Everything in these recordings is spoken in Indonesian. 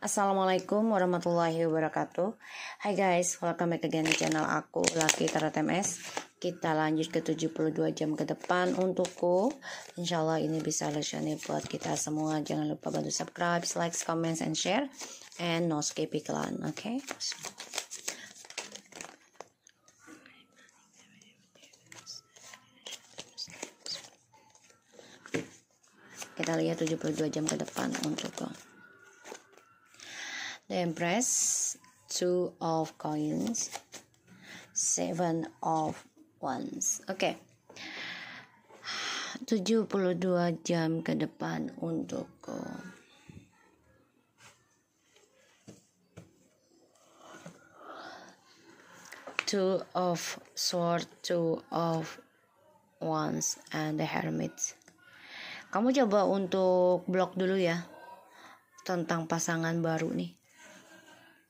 Assalamualaikum warahmatullahi wabarakatuh Hai guys, welcome back again di channel aku Laki MS. Kita lanjut ke 72 jam ke depan untukku Insya Allah ini bisa lesson buat kita semua Jangan lupa bantu subscribe, like, comment, and share And no skip iklan, oke? Okay? Kita lihat 72 jam ke depan untukku Then press two of coins, seven of ones. Oke. Okay. 72 jam ke depan untukku. Two of sword, two of ones, and the hermit. Kamu coba untuk blok dulu ya tentang pasangan baru nih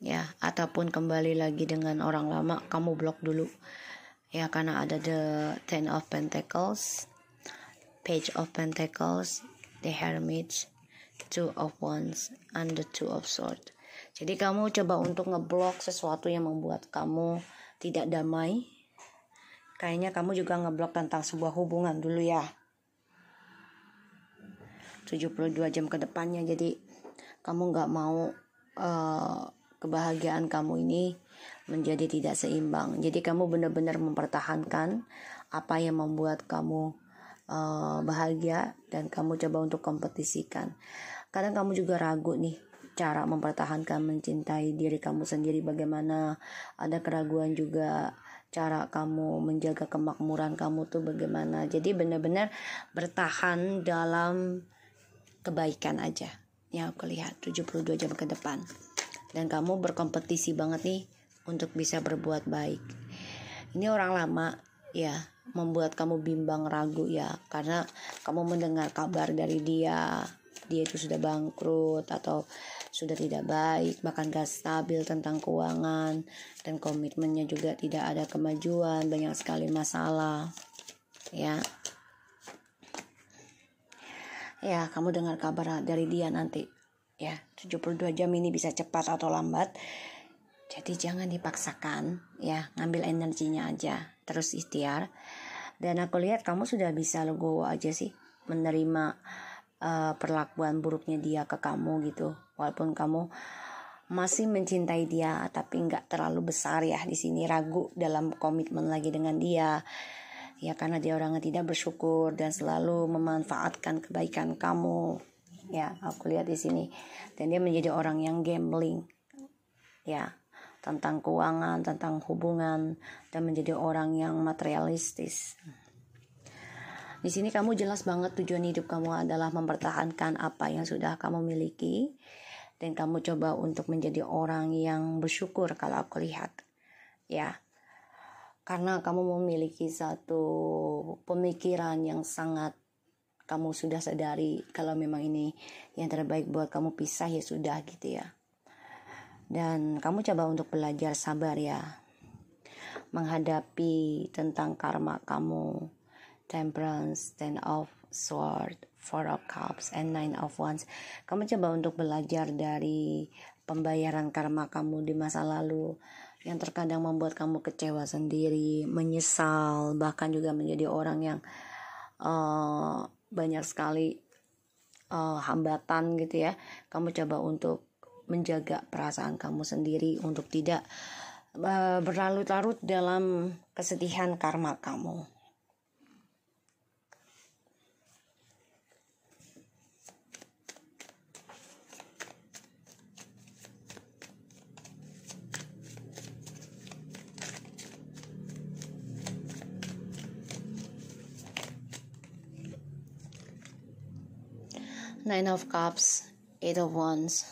ya ataupun kembali lagi dengan orang lama kamu blok dulu ya karena ada the ten of pentacles page of pentacles the hermit two of wands and the two of swords jadi kamu coba untuk ngeblok sesuatu yang membuat kamu tidak damai kayaknya kamu juga ngeblok tentang sebuah hubungan dulu ya 72 jam ke depannya jadi kamu nggak mau uh, kebahagiaan kamu ini menjadi tidak seimbang. Jadi kamu benar-benar mempertahankan apa yang membuat kamu uh, bahagia dan kamu coba untuk kompetisikan. Kadang kamu juga ragu nih cara mempertahankan mencintai diri kamu sendiri bagaimana ada keraguan juga cara kamu menjaga kemakmuran kamu tuh bagaimana jadi benar-benar bertahan dalam kebaikan aja yang aku lihat 72 jam ke depan dan kamu berkompetisi banget nih untuk bisa berbuat baik ini orang lama ya membuat kamu bimbang ragu ya karena kamu mendengar kabar dari dia dia itu sudah bangkrut atau sudah tidak baik bahkan gak stabil tentang keuangan dan komitmennya juga tidak ada kemajuan banyak sekali masalah ya ya kamu dengar kabar dari dia nanti ya 72 jam ini bisa cepat atau lambat. Jadi jangan dipaksakan ya, ngambil energinya aja, terus ikhtiar. Dan aku lihat kamu sudah bisa legowo aja sih menerima uh, perlakuan buruknya dia ke kamu gitu. Walaupun kamu masih mencintai dia tapi nggak terlalu besar ya di sini ragu dalam komitmen lagi dengan dia ya karena dia orangnya tidak bersyukur dan selalu memanfaatkan kebaikan kamu ya aku lihat di sini dan dia menjadi orang yang gambling ya tentang keuangan, tentang hubungan dan menjadi orang yang materialistis. Di sini kamu jelas banget tujuan hidup kamu adalah mempertahankan apa yang sudah kamu miliki dan kamu coba untuk menjadi orang yang bersyukur kalau aku lihat. Ya. Karena kamu memiliki satu pemikiran yang sangat kamu sudah sadari kalau memang ini yang terbaik buat kamu pisah ya sudah gitu ya dan kamu coba untuk belajar sabar ya menghadapi tentang karma kamu temperance ten of sword four of cups and nine of wands kamu coba untuk belajar dari pembayaran karma kamu di masa lalu yang terkadang membuat kamu kecewa sendiri, menyesal, bahkan juga menjadi orang yang uh, banyak sekali uh, hambatan gitu ya kamu coba untuk menjaga perasaan kamu sendiri untuk tidak uh, berlarut-larut dalam kesedihan karma kamu Nine of Cups, Eight of Wands.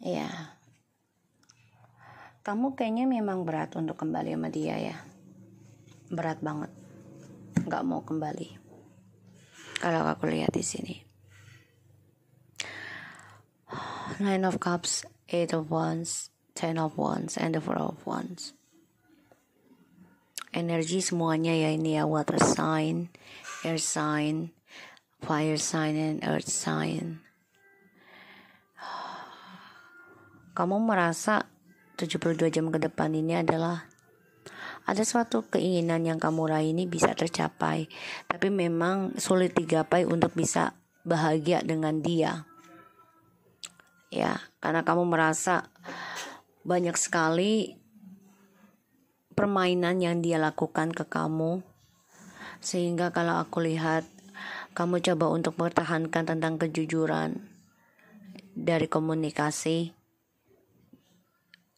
Ya. Kamu kayaknya memang berat untuk kembali sama dia ya. Berat banget. nggak mau kembali. Kalau aku lihat di sini. Nine of Cups, Eight of Wands, Ten of Wands, and the Four of Wands energi semuanya ya ini ya water sign, air sign, fire sign and earth sign. Kamu merasa 72 jam ke depan ini adalah ada suatu keinginan yang kamu raih ini bisa tercapai, tapi memang sulit digapai untuk bisa bahagia dengan dia. Ya, karena kamu merasa banyak sekali permainan yang dia lakukan ke kamu sehingga kalau aku lihat kamu coba untuk mempertahankan tentang kejujuran dari komunikasi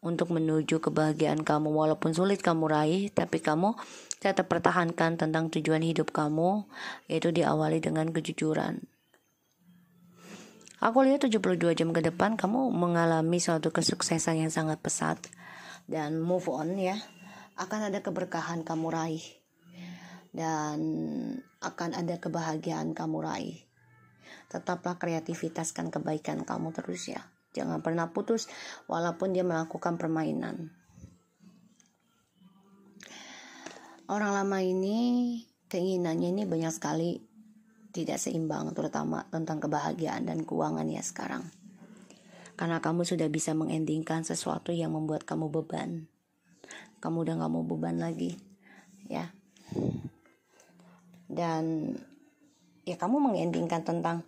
untuk menuju kebahagiaan kamu walaupun sulit kamu raih tapi kamu tetap pertahankan tentang tujuan hidup kamu yaitu diawali dengan kejujuran aku lihat 72 jam ke depan kamu mengalami suatu kesuksesan yang sangat pesat dan move on ya akan ada keberkahan kamu raih dan akan ada kebahagiaan kamu raih. Tetaplah kreativitaskan kebaikan kamu terus ya. Jangan pernah putus walaupun dia melakukan permainan. Orang lama ini keinginannya ini banyak sekali tidak seimbang terutama tentang kebahagiaan dan keuangan ya sekarang. Karena kamu sudah bisa mengendingkan sesuatu yang membuat kamu beban kamu udah nggak mau beban lagi ya dan ya kamu mengendingkan tentang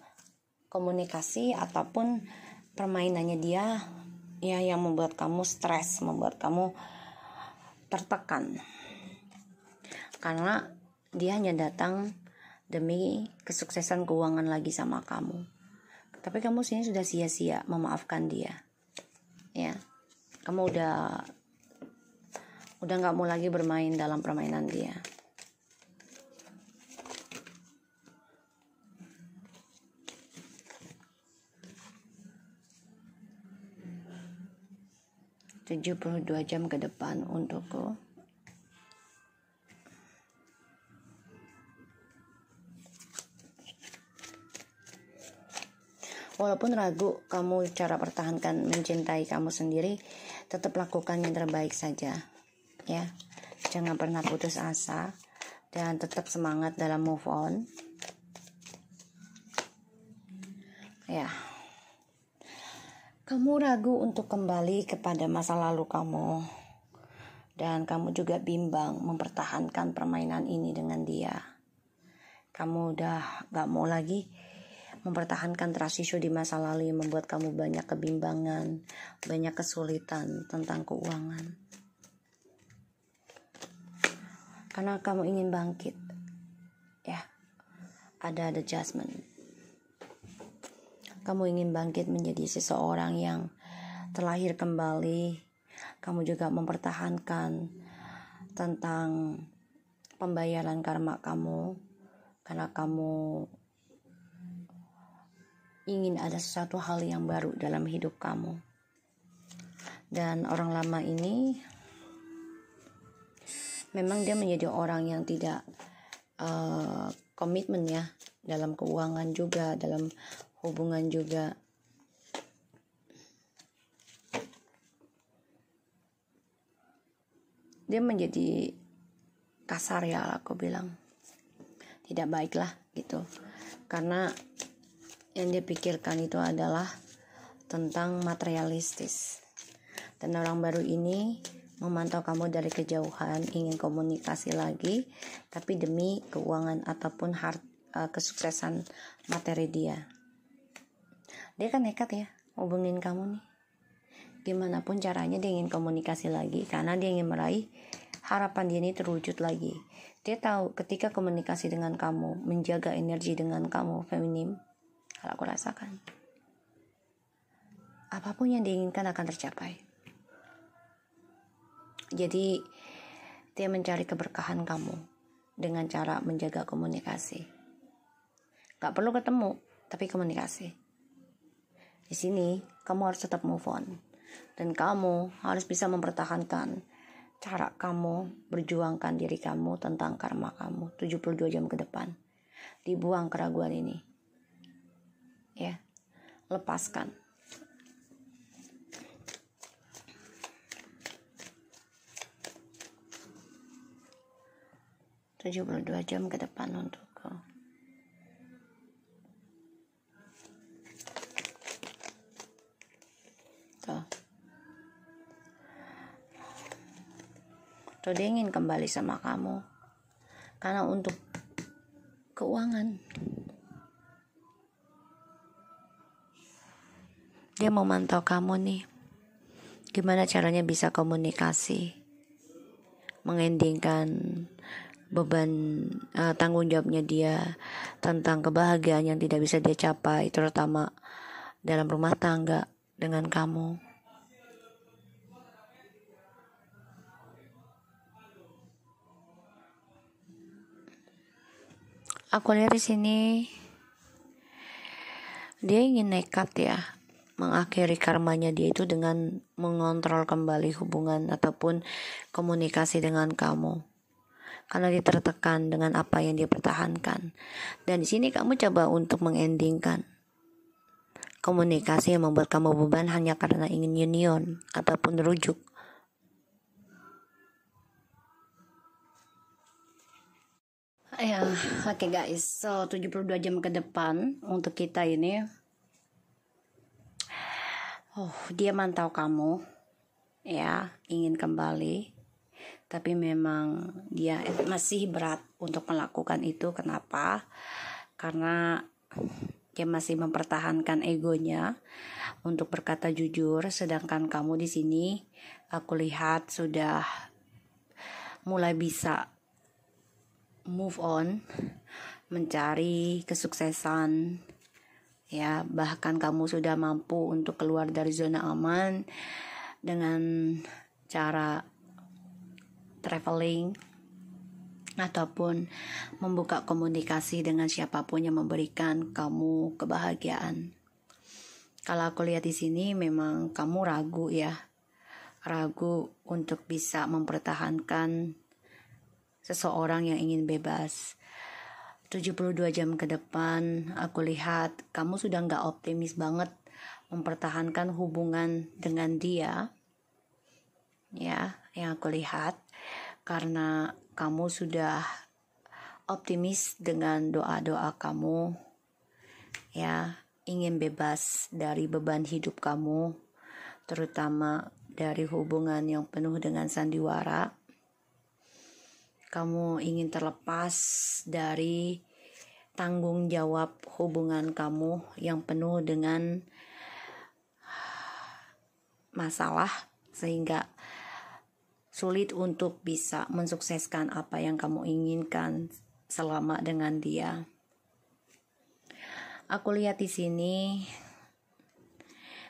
komunikasi ataupun permainannya dia ya yang membuat kamu stres membuat kamu tertekan karena dia hanya datang demi kesuksesan keuangan lagi sama kamu tapi kamu sini sudah sia-sia memaafkan dia ya kamu udah udah nggak mau lagi bermain dalam permainan dia tujuh puluh dua jam ke depan untukku Walaupun ragu kamu cara pertahankan mencintai kamu sendiri, tetap lakukan yang terbaik saja ya jangan pernah putus asa dan tetap semangat dalam move on ya kamu ragu untuk kembali kepada masa lalu kamu dan kamu juga bimbang mempertahankan permainan ini dengan dia kamu udah gak mau lagi mempertahankan transisi di masa lalu yang membuat kamu banyak kebimbangan, banyak kesulitan tentang keuangan. karena kamu ingin bangkit ya ada adjustment kamu ingin bangkit menjadi seseorang yang terlahir kembali kamu juga mempertahankan tentang pembayaran karma kamu karena kamu ingin ada sesuatu hal yang baru dalam hidup kamu dan orang lama ini memang dia menjadi orang yang tidak uh, komitmen ya dalam keuangan juga dalam hubungan juga dia menjadi kasar ya aku bilang tidak baik lah gitu karena yang dia pikirkan itu adalah tentang materialistis dan orang baru ini memantau kamu dari kejauhan, ingin komunikasi lagi, tapi demi keuangan ataupun hart, uh, eh, kesuksesan materi dia. Dia kan nekat ya, hubungin kamu nih. Gimana pun caranya dia ingin komunikasi lagi karena dia ingin meraih harapan dia ini terwujud lagi. Dia tahu ketika komunikasi dengan kamu, menjaga energi dengan kamu feminim, kalau aku rasakan. Apapun yang diinginkan akan tercapai. Jadi dia mencari keberkahan kamu dengan cara menjaga komunikasi. Gak perlu ketemu, tapi komunikasi. Di sini kamu harus tetap move on dan kamu harus bisa mempertahankan cara kamu berjuangkan diri kamu tentang karma kamu 72 jam ke depan. Dibuang keraguan ini. Ya. Lepaskan 72 jam ke depan untuk Tuh. Tuh dia ingin kembali sama kamu. Karena untuk keuangan. Dia mau mantau kamu nih. Gimana caranya bisa komunikasi? Mengendingkan beban uh, tanggung jawabnya dia tentang kebahagiaan yang tidak bisa dia capai terutama dalam rumah tangga dengan kamu aku lihat di sini dia ingin nekat ya mengakhiri karmanya dia itu dengan mengontrol kembali hubungan ataupun komunikasi dengan kamu karena dia tertekan dengan apa yang dia pertahankan. Dan di sini kamu coba untuk mengendingkan komunikasi yang membuat kamu beban hanya karena ingin union ataupun rujuk. Ya, oke okay guys. So, 72 jam ke depan untuk kita ini. Oh, dia mantau kamu. Ya, ingin kembali tapi memang dia masih berat untuk melakukan itu kenapa karena dia masih mempertahankan egonya untuk berkata jujur sedangkan kamu di sini aku lihat sudah mulai bisa move on mencari kesuksesan ya bahkan kamu sudah mampu untuk keluar dari zona aman dengan cara traveling, ataupun membuka komunikasi dengan siapapun yang memberikan kamu kebahagiaan. Kalau aku lihat di sini memang kamu ragu ya. Ragu untuk bisa mempertahankan seseorang yang ingin bebas. 72 jam ke depan aku lihat kamu sudah nggak optimis banget mempertahankan hubungan dengan dia. Ya, yang aku lihat karena kamu sudah optimis dengan doa-doa kamu ya ingin bebas dari beban hidup kamu terutama dari hubungan yang penuh dengan sandiwara kamu ingin terlepas dari tanggung jawab hubungan kamu yang penuh dengan masalah sehingga sulit untuk bisa mensukseskan apa yang kamu inginkan selama dengan dia. Aku lihat di sini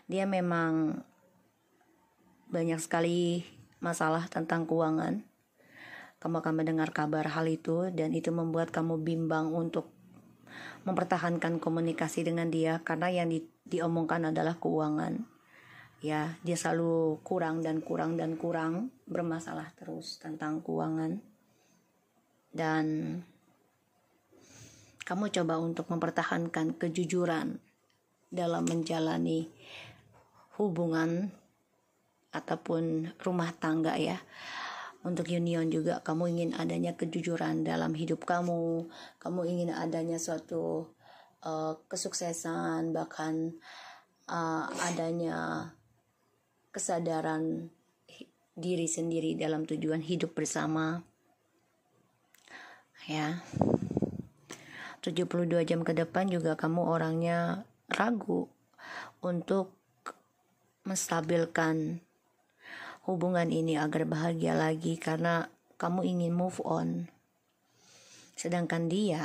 dia memang banyak sekali masalah tentang keuangan. Kamu akan mendengar kabar hal itu dan itu membuat kamu bimbang untuk mempertahankan komunikasi dengan dia karena yang di, diomongkan adalah keuangan ya dia selalu kurang dan kurang dan kurang bermasalah terus tentang keuangan dan kamu coba untuk mempertahankan kejujuran dalam menjalani hubungan ataupun rumah tangga ya untuk union juga kamu ingin adanya kejujuran dalam hidup kamu kamu ingin adanya suatu uh, kesuksesan bahkan uh, adanya kesadaran diri sendiri dalam tujuan hidup bersama ya 72 jam ke depan juga kamu orangnya ragu untuk menstabilkan hubungan ini agar bahagia lagi karena kamu ingin move on sedangkan dia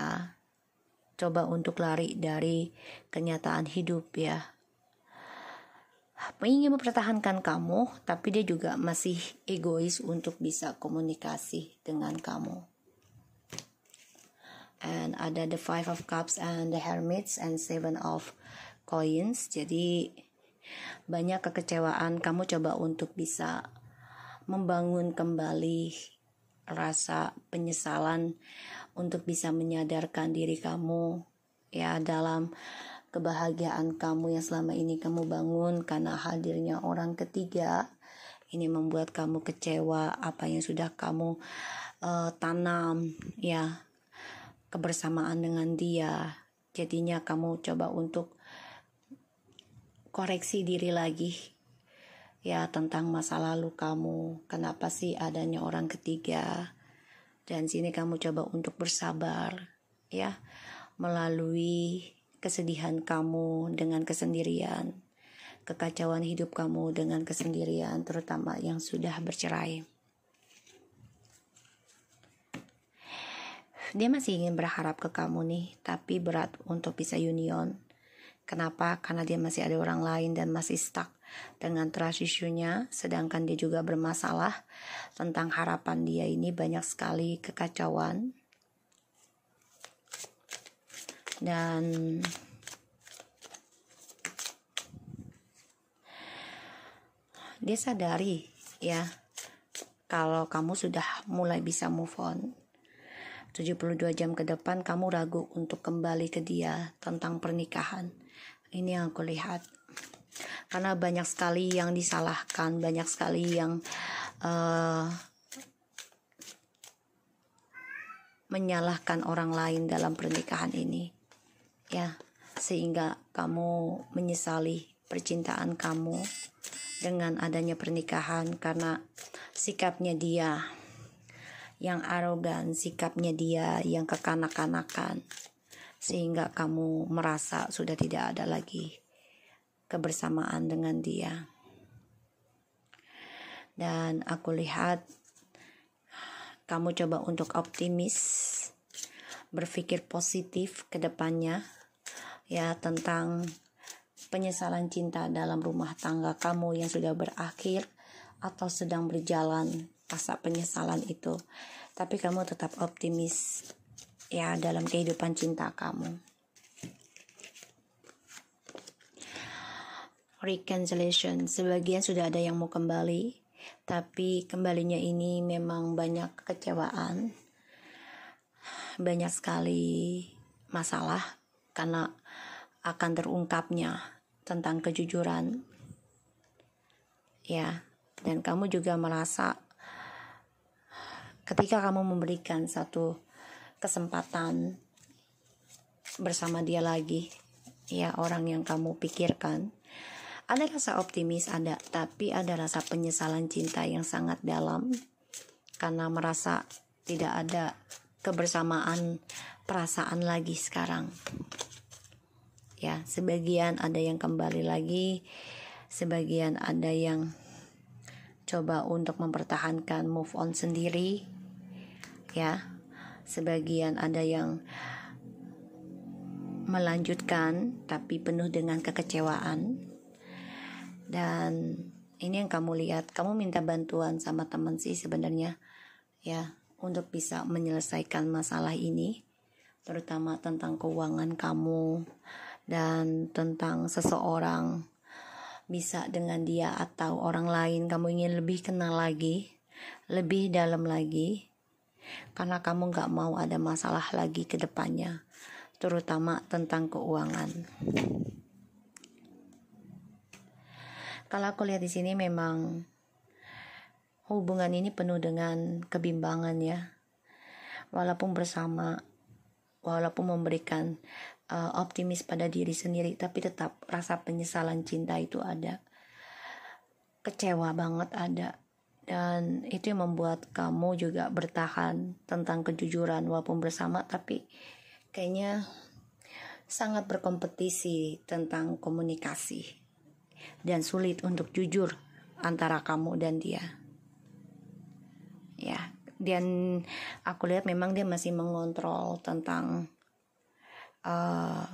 coba untuk lari dari kenyataan hidup ya ingin mempertahankan kamu, tapi dia juga masih egois untuk bisa komunikasi dengan kamu. And ada the Five of Cups and the Hermits and Seven of Coins. Jadi banyak kekecewaan. Kamu coba untuk bisa membangun kembali rasa penyesalan untuk bisa menyadarkan diri kamu ya dalam kebahagiaan kamu yang selama ini kamu bangun karena hadirnya orang ketiga ini membuat kamu kecewa apa yang sudah kamu uh, tanam ya kebersamaan dengan dia jadinya kamu coba untuk koreksi diri lagi ya tentang masa lalu kamu kenapa sih adanya orang ketiga dan sini kamu coba untuk bersabar ya melalui kesedihan kamu dengan kesendirian, kekacauan hidup kamu dengan kesendirian, terutama yang sudah bercerai. Dia masih ingin berharap ke kamu nih, tapi berat untuk bisa union. Kenapa? Karena dia masih ada orang lain dan masih stuck dengan trust sedangkan dia juga bermasalah tentang harapan dia ini banyak sekali kekacauan dan dia sadari ya kalau kamu sudah mulai bisa move on 72 jam ke depan kamu ragu untuk kembali ke dia tentang pernikahan ini yang aku lihat karena banyak sekali yang disalahkan banyak sekali yang uh, menyalahkan orang lain dalam pernikahan ini ya sehingga kamu menyesali percintaan kamu dengan adanya pernikahan karena sikapnya dia yang arogan, sikapnya dia yang kekanak-kanakan sehingga kamu merasa sudah tidak ada lagi kebersamaan dengan dia. Dan aku lihat kamu coba untuk optimis, berpikir positif ke depannya ya tentang penyesalan cinta dalam rumah tangga kamu yang sudah berakhir atau sedang berjalan masa penyesalan itu. Tapi kamu tetap optimis ya dalam kehidupan cinta kamu. Reconciliation, sebagian sudah ada yang mau kembali, tapi kembalinya ini memang banyak kekecewaan, banyak sekali masalah karena akan terungkapnya tentang kejujuran. Ya, dan kamu juga merasa ketika kamu memberikan satu kesempatan bersama dia lagi, ya orang yang kamu pikirkan, ada rasa optimis ada, tapi ada rasa penyesalan cinta yang sangat dalam karena merasa tidak ada kebersamaan perasaan lagi sekarang ya sebagian ada yang kembali lagi sebagian ada yang coba untuk mempertahankan move on sendiri ya sebagian ada yang melanjutkan tapi penuh dengan kekecewaan dan ini yang kamu lihat kamu minta bantuan sama teman sih sebenarnya ya untuk bisa menyelesaikan masalah ini terutama tentang keuangan kamu dan tentang seseorang bisa dengan dia atau orang lain kamu ingin lebih kenal lagi lebih dalam lagi karena kamu gak mau ada masalah lagi ke depannya terutama tentang keuangan kalau aku lihat di sini memang hubungan ini penuh dengan kebimbangan ya walaupun bersama walaupun memberikan uh, optimis pada diri sendiri tapi tetap rasa penyesalan cinta itu ada kecewa banget ada dan itu yang membuat kamu juga bertahan tentang kejujuran walaupun bersama tapi kayaknya sangat berkompetisi tentang komunikasi dan sulit untuk jujur antara kamu dan dia ya dan aku lihat memang dia masih mengontrol tentang Uh,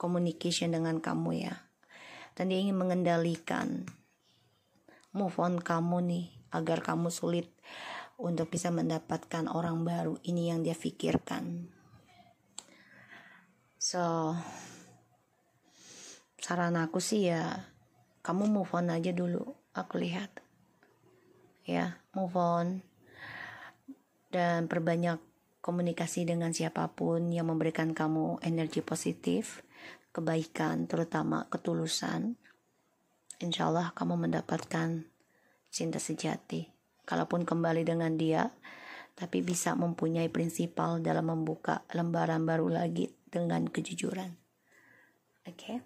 communication dengan kamu ya dan dia ingin mengendalikan move on kamu nih agar kamu sulit untuk bisa mendapatkan orang baru ini yang dia pikirkan so saran aku sih ya kamu move on aja dulu aku lihat ya move on dan perbanyak komunikasi dengan siapapun yang memberikan kamu energi positif, kebaikan, terutama ketulusan. Insya Allah kamu mendapatkan cinta sejati. Kalaupun kembali dengan dia, tapi bisa mempunyai prinsipal dalam membuka lembaran baru lagi dengan kejujuran. Oke. Okay?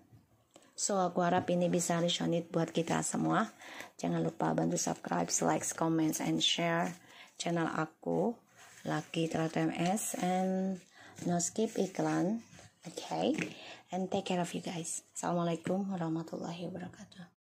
So aku harap ini bisa resonate buat kita semua. Jangan lupa bantu subscribe, like, comments, and share channel aku lucky Tratem MS and no skip iklan okay and take care of you guys assalamualaikum warahmatullahi wabarakatuh